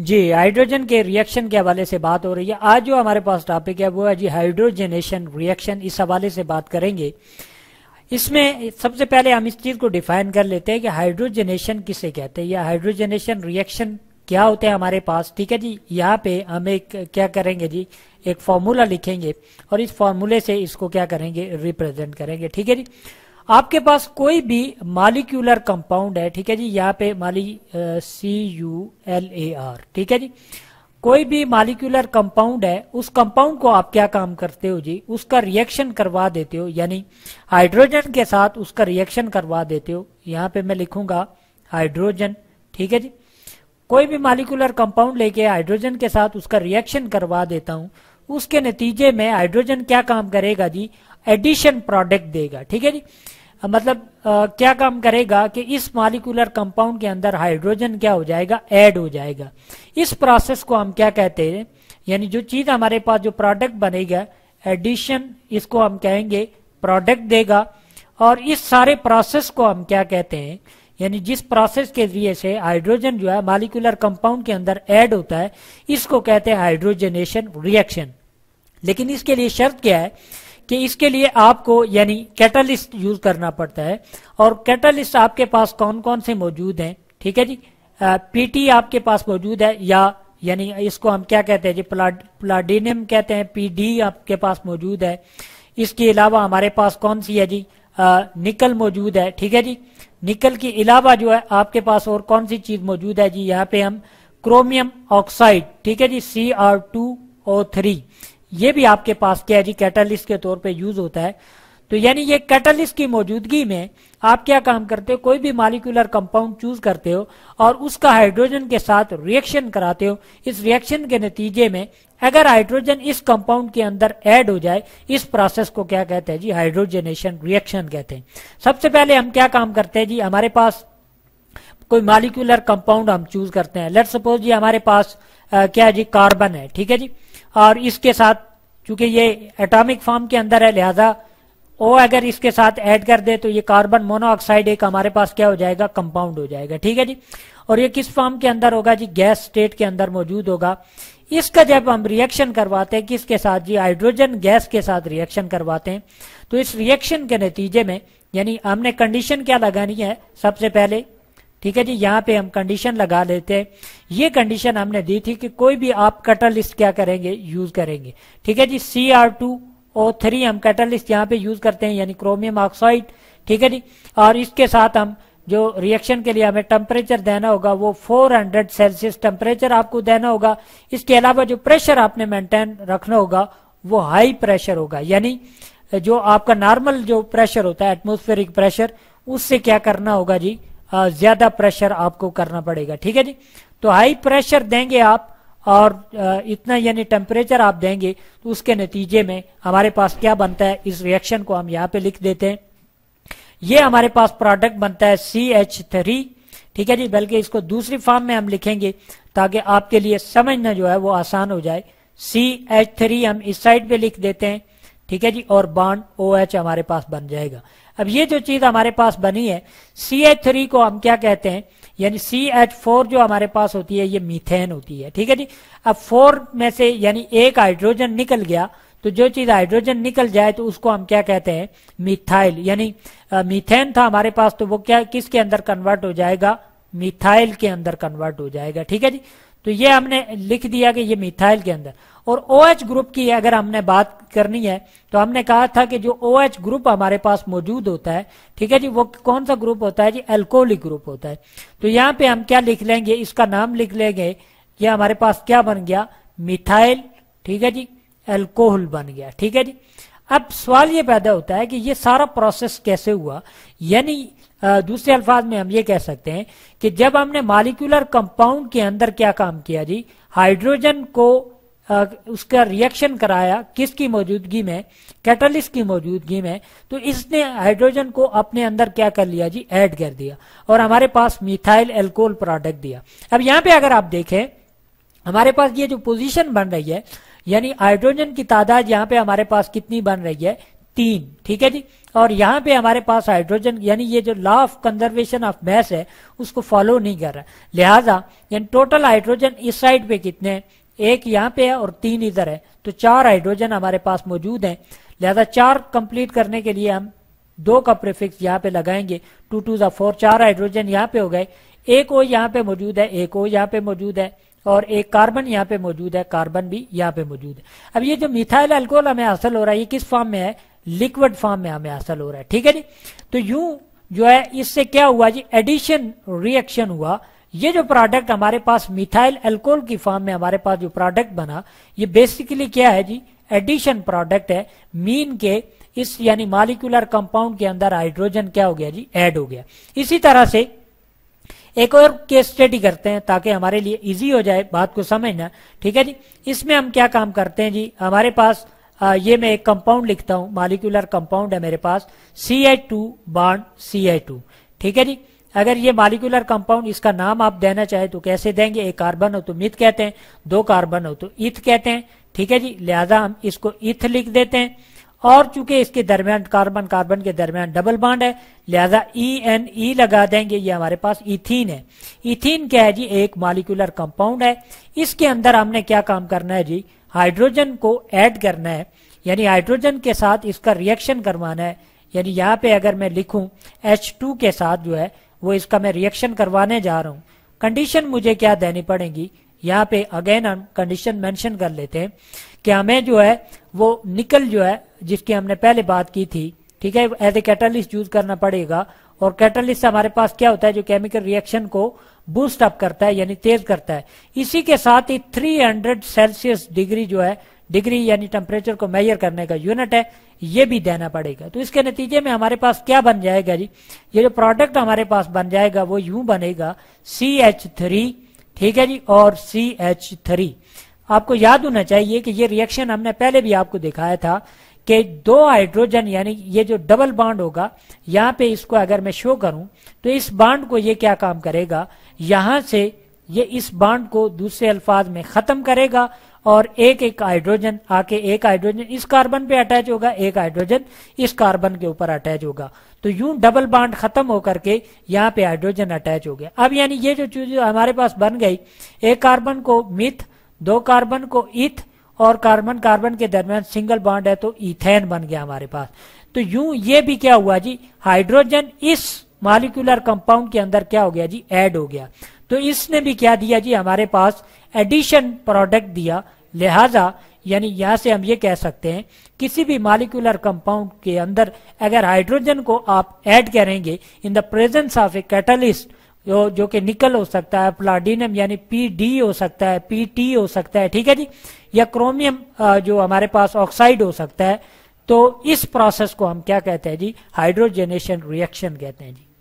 जी hydrogen के reaction के हवाले से बात हो रही है आज जो हमारे पास टॉपिक है वो है जी हाइड्रोजनेशन रिएक्शन इस हवाले से बात करेंगे इसमें सबसे पहले हम इस चीज को डिफाइन कर लेते हैं कि हाइड्रोजनेशन किसे कहते हैं या हाइड्रोजनेशन रिएक्शन क्या होते हैं हमारे पास ठीक है जी यहाँ पे हम एक क्या करेंगे जी एक फॉर्मूला लिखेंगे और इस फॉर्मूले से इसको क्या करेंगे रिप्रेजेंट करेंगे ठीक है जी आपके पास कोई भी मालिक्यूलर कंपाउंड है ठीक है जी यहाँ पे माली C U L A R ठीक है जी कोई भी मालिक्यूलर कंपाउंड है उस कंपाउंड को आप क्या काम करते हो जी उसका रिएक्शन करवा देते हो यानी हाइड्रोजन के साथ उसका रिएक्शन करवा देते हो यहाँ पे मैं लिखूंगा हाइड्रोजन ठीक है जी कोई भी मालिकुलर कंपाउंड लेके हाइड्रोजन के साथ उसका रिएक्शन करवा देता हूं उसके नतीजे में हाइड्रोजन क्या काम करेगा जी एडिशन प्रोडक्ट देगा ठीक है जी मतलब आ, क्या काम करेगा कि इस मॉलिकुलर कंपाउंड के अंदर हाइड्रोजन क्या हो जाएगा ऐड हो जाएगा इस प्रोसेस को हम क्या कहते हैं यानी जो चीज हमारे पास जो प्रोडक्ट बनेगा एडिशन इसको हम कहेंगे प्रोडक्ट देगा और इस सारे प्रोसेस को हम क्या कहते हैं यानी जिस प्रोसेस के जरिए से हाइड्रोजन जो है मालिकुलर कंपाउंड के अंदर ऐड होता है इसको कहते हैं हाइड्रोजनेशन रिएक्शन लेकिन इसके लिए शर्त क्या है कि इसके लिए आपको यानी कैटलिस्ट यूज करना पड़ता है और कैटलिस्ट आपके पास कौन कौन से मौजूद हैं ठीक है जी पीटी आपके पास मौजूद है या यानी इसको हम क्या कहते हैं जी प्लाडिनियम कहते हैं पीडी आपके पास मौजूद है इसके अलावा हमारे पास कौन सी है जी आ, निकल मौजूद है ठीक है जी निकल के अलावा जो है आपके पास और कौन सी चीज मौजूद है जी यहाँ पे हम क्रोमियम ऑक्साइड ठीक है जी C R two O three ये भी आपके पास कैरी कैटलिस्ट के तौर पे यूज होता है तो यानी ये कैटलिस्ट की मौजूदगी में आप क्या काम करते हो कोई भी मालिकुलर कंपाउंड चूज करते हो और उसका हाइड्रोजन के साथ रिएक्शन कराते हो इस रिएक्शन के नतीजे में अगर हाइड्रोजन इस कंपाउंड के अंदर ऐड हो जाए इस प्रोसेस को क्या कहते हैं जी हाइड्रोजनेशन रिएक्शन कहते हैं सबसे पहले हम क्या काम करते हैं जी हमारे पास कोई मालिकुलर कंपाउंड हम चूज करते हैं लेट सपोज जी हमारे पास आ, क्या है जी कार्बन है ठीक है जी और इसके साथ चूंकि ये एटॉमिक फॉर्म के अंदर है लिहाजा ओ अगर इसके साथ ऐड कर दे तो ये कार्बन मोनोऑक्साइड एक हमारे पास क्या हो जाएगा कंपाउंड हो जाएगा ठीक है जी और ये किस फॉर्म के अंदर होगा जी गैस स्टेट के अंदर मौजूद होगा इसका जब हम रिएक्शन करवाते हैं किसके साथ जी हाइड्रोजन गैस के साथ रिएक्शन करवाते हैं तो इस रिएक्शन के नतीजे में यानी हमने कंडीशन क्या लगानी है सबसे पहले ठीक है जी यहाँ पे हम कंडीशन लगा लेते हैं ये कंडीशन हमने दी थी कि कोई भी आप कैटलिस्ट क्या करेंगे यूज करेंगे ठीक है जी C R two O three हम कैटलिस्ट यहाँ पे यूज करते हैं यानी क्रोमियम ऑक्साइड ठीक है जी और इसके साथ हम जो रिएक्शन के लिए हमें टेम्परेचर देना होगा वो 400 सेल्सियस टेम्परेचर आपको देना होगा इसके अलावा जो प्रेशर आपने मेंटेन रखना होगा वो हाई प्रेशर होगा यानी जो आपका नॉर्मल जो प्रेशर होता है एटमोस्फेरिक प्रेशर उससे क्या करना होगा जी ज्यादा प्रेशर आपको करना पड़ेगा ठीक है जी तो हाई प्रेशर देंगे आप और इतना यानी टेम्परेचर आप देंगे तो उसके नतीजे में हमारे पास क्या बनता है इस रिएक्शन को हम यहाँ पे लिख देते हैं ये हमारे पास प्रोडक्ट बनता है सी एच थ्री ठीक है जी बल्कि इसको दूसरी फॉर्म में हम लिखेंगे ताकि आपके लिए समझना जो है वो आसान हो जाए सी एच थ्री हम इस साइड पे लिख देते हैं ठीक है जी और बॉन्ड ओ एच हमारे पास बन जाएगा अब ये जो चीज हमारे पास बनी है सी एच थ्री को हम क्या कहते हैं यानी सी एच फोर जो हमारे पास होती है ये मीथेन होती है ठीक है जी अब फोर में से यानी एक हाइड्रोजन निकल गया तो जो चीज हाइड्रोजन निकल जाए तो उसको हम क्या कहते हैं मिथाइल यानी मीथेन था हमारे पास तो वो क्या किसके अंदर कन्वर्ट हो जाएगा मिथाइल के अंदर कन्वर्ट हो जाएगा ठीक है जी तो ये हमने लिख दिया कि ये मिथाइल के अंदर और ओ OH ग्रुप की अगर हमने बात करनी है तो हमने कहा था कि जो ओ OH ग्रुप हमारे पास मौजूद होता है ठीक है जी वो कौन सा ग्रुप होता है जी एल्कोहलिक ग्रुप होता है तो यहाँ पे हम क्या लिख लेंगे इसका नाम लिख लेंगे ये हमारे पास क्या बन गया मिथाइल ठीक है जी एल्कोहल बन गया ठीक है जी अब सवाल ये पैदा होता है कि ये सारा प्रोसेस कैसे हुआ यानी दूसरे अल्फाज में हम ये कह सकते हैं कि जब हमने मालिकुलर कंपाउंड के अंदर क्या काम किया जी हाइड्रोजन को आ, उसका रिएक्शन कराया किसकी मौजूदगी में कैटलिस्ट की मौजूदगी में तो इसने हाइड्रोजन को अपने अंदर क्या कर लिया जी ऐड कर दिया और हमारे पास मिथाइल एल्कोहल प्रोडक्ट दिया अब यहां पे अगर आप देखें हमारे पास ये जो पोजीशन बन रही है यानी हाइड्रोजन की तादाद यहां पे हमारे पास कितनी बन रही है तीन ठीक है जी और यहाँ पे हमारे पास हाइड्रोजन यानी ये जो law of conservation of mass है उसको फॉलो नहीं कर रहा लिहाजा यानी टोटल हाइड्रोजन इस साइड पे कितने हैं एक यहाँ पे है और तीन इधर है तो चार हाइड्रोजन हमारे पास मौजूद है लिहाजा चार कंप्लीट करने के लिए हम दो का प्रिफिक्स यहाँ पे लगाएंगे टू टू जो फोर चार हाइड्रोजन यहाँ पे हो गए एक ओ यहाँ पे मौजूद है एक ओ यहाँ पे मौजूद है और एक कार्बन यहाँ पे मौजूद है कार्बन भी यहाँ पे मौजूद है अब ये जो मिथाइल अल्कोहल हमें हासिल हो रहा है ये किस फॉर्म में है लिक्विड फॉर्म में हमें हासिल हो रहा है ठीक है जी तो यू जो है इससे क्या हुआ जी एडिशन रिएक्शन हुआ ये जो प्रोडक्ट हमारे पास मिथाइल एल्कोहल की फॉर्म में हमारे पास जो प्रोडक्ट बना ये बेसिकली क्या है जी एडिशन प्रोडक्ट है मीन के इस यानी मालिकुलर कंपाउंड के अंदर हाइड्रोजन क्या हो गया जी ऐड हो गया इसी तरह से एक और केस स्टडी करते हैं ताकि हमारे लिए इजी हो जाए बात को समझना ठीक है जी इसमें हम क्या काम करते हैं जी हमारे पास ये मैं एक कंपाउंड लिखता हूं मालिक्यूलर कंपाउंड है मेरे पास C I two bond C I two ठीक है जी अगर ये मालिक्यूलर कंपाउंड इसका नाम आप देना चाहे तो कैसे देंगे एक कार्बन हो तो मिथ कहते हैं दो कार्बन हो तो इथ कहते हैं ठीक है जी लिहाजा हम इसको इथ लिख देते हैं और चूंकि इसके दरमियान कार्बन कार्बन के दरमियान डबल बाड है लिहाजा ई एन ई लगा देंगे ये हमारे पास इथीन है इथीन क्या है जी एक मालिकुलर कंपाउंड है इसके अंदर हमने क्या काम करना है जी हाइड्रोजन को ऐड करना है यानी हाइड्रोजन के साथ इसका रिएक्शन करवाना है यानी यहाँ पे अगर मैं लिखूं H2 के साथ जो है वो इसका मैं रिएक्शन करवाने जा रहा हूँ कंडीशन मुझे क्या देनी पड़ेगी यहाँ पे अगेन हम कंडीशन मेंशन कर लेते हैं कि हमें जो है वो निकल जो है जिसकी हमने पहले बात की थी ठीक है एज ए कैटलिस्ट यूज करना पड़ेगा और कैटलिस्ट हमारे पास क्या होता है जो केमिकल रिएक्शन को बूस्ट अप करता है यानी तेज करता है इसी के साथ ही 300 सेल्सियस डिग्री जो है डिग्री यानी टेम्परेचर को मेजर करने का यूनिट है ये भी देना पड़ेगा तो इसके नतीजे में हमारे पास क्या बन जाएगा जी ये जो प्रोडक्ट हमारे पास बन जाएगा वो यू बनेगा सी एच थ्री ठीक है जी और सी एच थ्री आपको याद होना चाहिए कि ये रिएक्शन हमने पहले भी आपको दिखाया था कि दो हाइड्रोजन यानी ये जो डबल बाड होगा यहाँ पे इसको अगर मैं शो करूं तो इस बाड को ये क्या काम करेगा यहां से ये इस बाड को दूसरे अल्फाज में खत्म करेगा और एक एक हाइड्रोजन आके एक हाइड्रोजन इस कार्बन पे अटैच होगा एक हाइड्रोजन इस कार्बन के ऊपर अटैच होगा तो यूं डबल बाड खत्म होकर के यहाँ पे हाइड्रोजन अटैच हो गया अब यानी ये जो चीज हमारे पास बन गई एक कार्बन को मिथ दो कार्बन को इथ और कार्बन कार्बन के दरमियान सिंगल बॉन्ड है तो इथेन बन गया हमारे पास तो यूं ये भी क्या हुआ जी हाइड्रोजन इस मालिक्यूलर कंपाउंड के अंदर क्या हो गया जी एड हो गया तो इसने भी क्या दिया जी हमारे पास एडिशन प्रोडक्ट दिया लिहाजा यानी यहां से हम ये कह सकते हैं किसी भी मालिकुलर कंपाउंड के अंदर अगर हाइड्रोजन को आप ऐड करेंगे in the presence of a catalyst जो जो कि निकल हो सकता है प्लाडिनम यानी पी डी हो सकता है पी टी हो सकता है ठीक है जी या क्रोमियम जो हमारे पास ऑक्साइड हो सकता है तो इस प्रोसेस को हम क्या कहते हैं जी हाइड्रोजेनेशन रिएक्शन कहते हैं जी